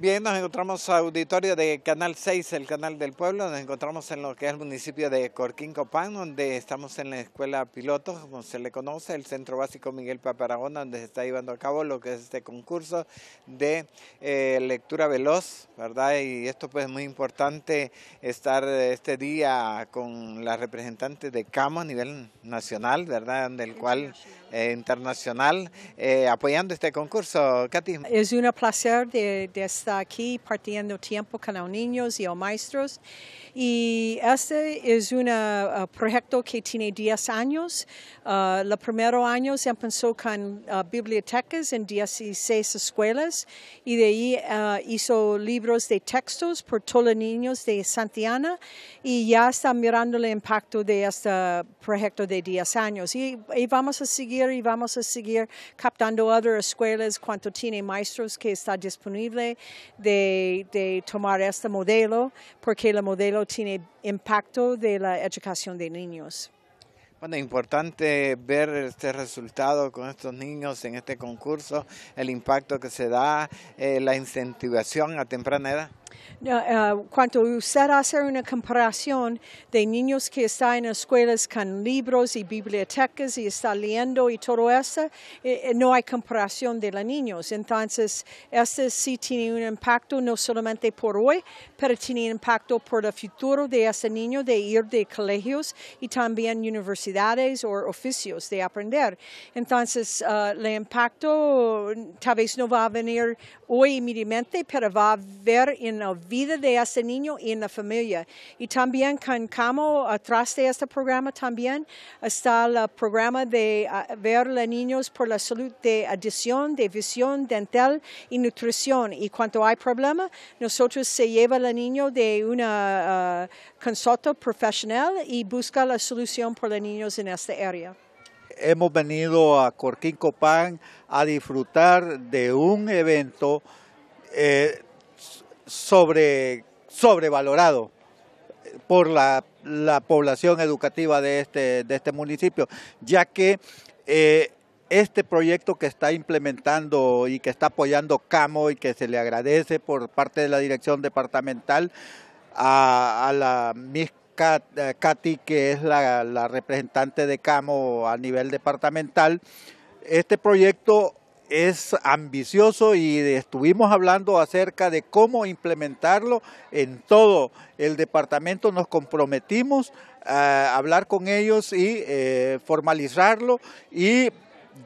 Bien, nos encontramos auditorio de Canal 6, el canal del pueblo. Nos encontramos en lo que es el municipio de Corquín Copán, donde estamos en la escuela piloto, como se le conoce, el centro básico Miguel Paparagona, donde se está llevando a cabo lo que es este concurso de eh, lectura veloz, ¿verdad? Y esto pues es muy importante estar eh, este día con la representante de CAMO a nivel nacional, ¿verdad? Del cual eh, internacional, apoyando este concurso. Katy. Es un placer de estar aquí partiendo tiempo con los niños y los maestros. Y este es un uh, uh, proyecto que tiene 10 años. El uh, los año se empezó con bibliotecas en 16 escuelas y de ahí hizo libros de textos por todos los niños de Santiana y ya está mirando el impacto de este proyecto de 10 años. Y, vamos a seguir y vamos a seguir captando otras escuelas cuanto tiene maestros que está disponible de, tomar este modelo porque el modelo tiene impacto de la educación de niños. Bueno, importante ver este resultado con estos niños en este concurso, el impacto que se da, eh, la incentivación a temprana edad. Eh, cuando usted hace una comparación de niños que están en escuelas con libros y bibliotecas y están leyendo y todo eso, eh, eh, no hay comparación de los niños. Entonces, este sí tiene un impacto no solamente por hoy, pero tiene impacto por el futuro de ese niño de ir de colegios y también universidades o oficios de aprender. Entonces, el impacto mm, tal vez no va a venir hoy inmediatamente, pero va a ver en vida de ese niño y en la familia. Y también con Camo, atrás de este programa también está el programa de ah, ver a los niños por la salud de adición, de visión dental y nutrición. Y cuando hay problema, nosotros se lleva al niño de una ah, consulta profesional y busca la solución por los niños en esta área hemos venido a Corquín Copán a disfrutar de un evento eh, sobre, sobrevalorado por la, población educativa de este, de este municipio, ya que eh, este proyecto que está implementando y que está apoyando CAMO y que se le agradece por parte de la dirección departamental a, la Miss eh, Katy, que es la representante de CAMO a nivel departamental, este proyecto es ambicioso y estuvimos hablando acerca de cómo implementarlo en todo el departamento. Nos comprometimos a hablar con ellos y eh, formalizarlo y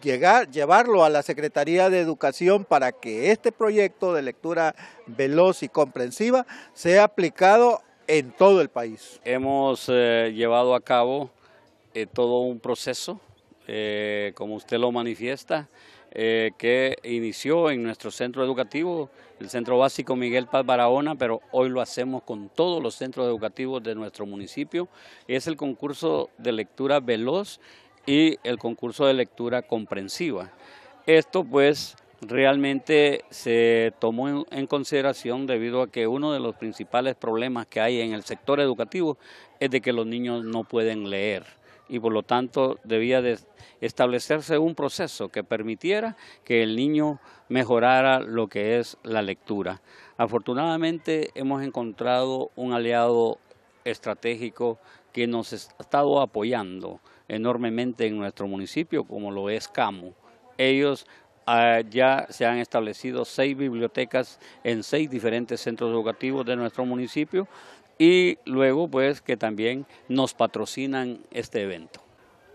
llegar, llevarlo a la Secretaría de Educación para que este proyecto de lectura veloz y comprensiva sea aplicado en todo el país. Hemos eh, llevado a cabo eh, todo un proceso, como usted lo manifiesta. Eh, que inició en nuestro centro educativo, el Centro Básico Miguel Paz Barahona, pero hoy lo hacemos con todos los centros educativos de nuestro municipio. Es el concurso de lectura veloz y el concurso de lectura comprensiva. Esto pues realmente se tomó en consideración debido a que uno de los principales problemas que hay en el sector educativo es de que los niños no pueden leer y por lo tanto debía establecerse un proceso que permitiera que el niño mejorara lo que es la lectura. Afortunadamente hemos encontrado un aliado estratégico que nos ha estado apoyando enormemente en nuestro municipio, como lo es CAMU. Ellos Ah, ya se han establecido seis bibliotecas en seis diferentes centros educativos de nuestro municipio y luego pues que también nos patrocinan este evento.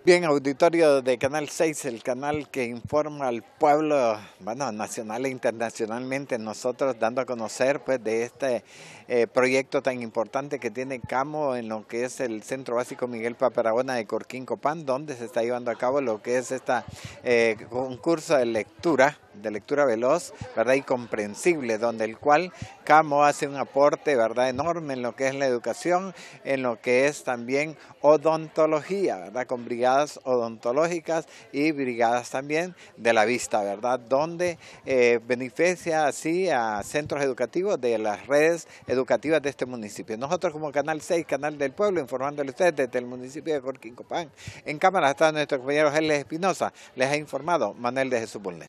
Bien, auditorio de Canal 6, el canal que informa al pueblo, bueno, nacional e internacionalmente, nosotros dando a conocer pues de este eh, proyecto tan importante que tiene CAMO en lo que es el Centro Básico Miguel Paparabona de Corquín Copán, donde se está llevando a cabo lo que es este concurso de lectura de lectura veloz, ¿verdad? comprensible, donde el cual Camo hace un aporte, ¿verdad? Enorme en lo que es la educación, en lo que es también odontología, ¿verdad? Con brigadas odontológicas y brigadas también de la vista, ¿verdad? Donde eh, beneficia así a centros educativos de las redes educativas de este municipio. Nosotros como Canal 6, Canal del Pueblo, informándole a ustedes desde el municipio de Corquincopán. En cámara está nuestro compañero Gélez Espinosa, les ha informado Manuel de Jesús Bulnes.